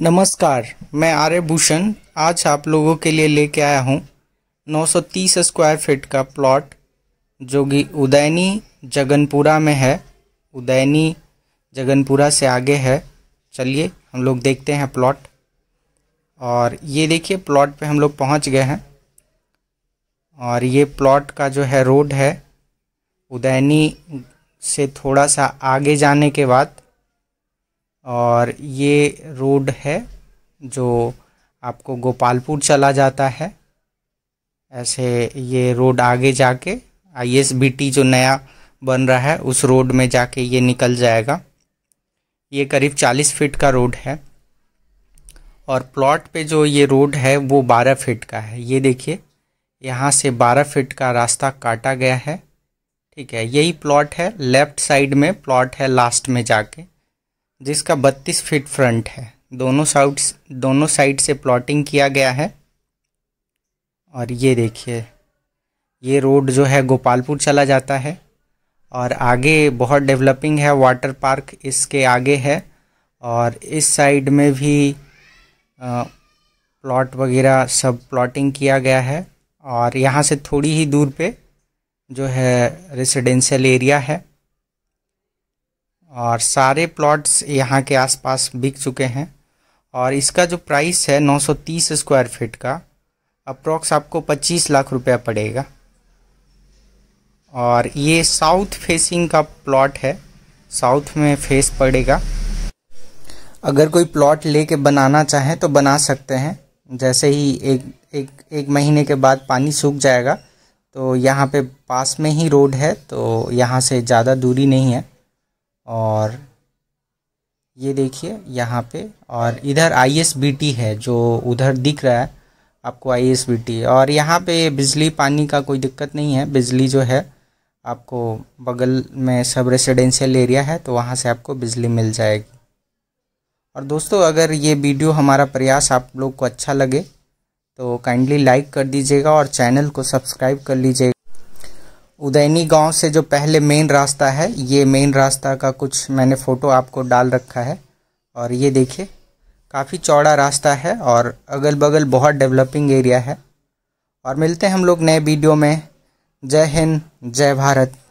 नमस्कार मैं आर्य भूषण आज आप लोगों के लिए लेके आया हूँ 930 स्क्वायर फीट का प्लॉट जो कि उदैनी जगनपुरा में है उदैनी जगनपुरा से आगे है चलिए हम लोग देखते हैं प्लॉट और ये देखिए प्लॉट पे हम लोग पहुँच गए हैं और ये प्लॉट का जो है रोड है उदैनी से थोड़ा सा आगे जाने के बाद और ये रोड है जो आपको गोपालपुर चला जाता है ऐसे ये रोड आगे जाके आईएसबीटी जो नया बन रहा है उस रोड में जाके ये निकल जाएगा ये करीब 40 फीट का रोड है और प्लॉट पे जो ये रोड है वो 12 फीट का है ये देखिए यहाँ से 12 फीट का रास्ता काटा गया है ठीक है यही प्लॉट है लेफ्ट साइड में प्लॉट है लास्ट में जाके जिसका 32 फीट फ्रंट है दोनों साउट दोनों साइड से प्लॉटिंग किया गया है और ये देखिए ये रोड जो है गोपालपुर चला जाता है और आगे बहुत डेवलपिंग है वाटर पार्क इसके आगे है और इस साइड में भी प्लॉट वगैरह सब प्लॉटिंग किया गया है और यहाँ से थोड़ी ही दूर पे जो है रेसिडेंशियल एरिया है और सारे प्लॉट्स यहाँ के आसपास बिक चुके हैं और इसका जो प्राइस है 930 स्क्वायर फीट का अप्रॉक्स आपको 25 लाख रुपया पड़ेगा और ये साउथ फेसिंग का प्लॉट है साउथ में फेस पड़ेगा अगर कोई प्लॉट लेके बनाना चाहे तो बना सकते हैं जैसे ही एक एक एक महीने के बाद पानी सूख जाएगा तो यहाँ पे पास में ही रोड है तो यहाँ से ज़्यादा दूरी नहीं है और ये देखिए यहाँ पे और इधर आई है जो उधर दिख रहा है आपको आई और यहाँ पे बिजली पानी का कोई दिक्कत नहीं है बिजली जो है आपको बगल में सब रेसिडेंशियल एरिया है तो वहाँ से आपको बिजली मिल जाएगी और दोस्तों अगर ये वीडियो हमारा प्रयास आप लोग को अच्छा लगे तो काइंडली लाइक कर दीजिएगा और चैनल को सब्सक्राइब कर लीजिएगा उदैनी गांव से जो पहले मेन रास्ता है ये मेन रास्ता का कुछ मैंने फ़ोटो आपको डाल रखा है और ये देखिए काफ़ी चौड़ा रास्ता है और अगल बगल बहुत डेवलपिंग एरिया है और मिलते हैं हम लोग नए वीडियो में जय हिंद जय भारत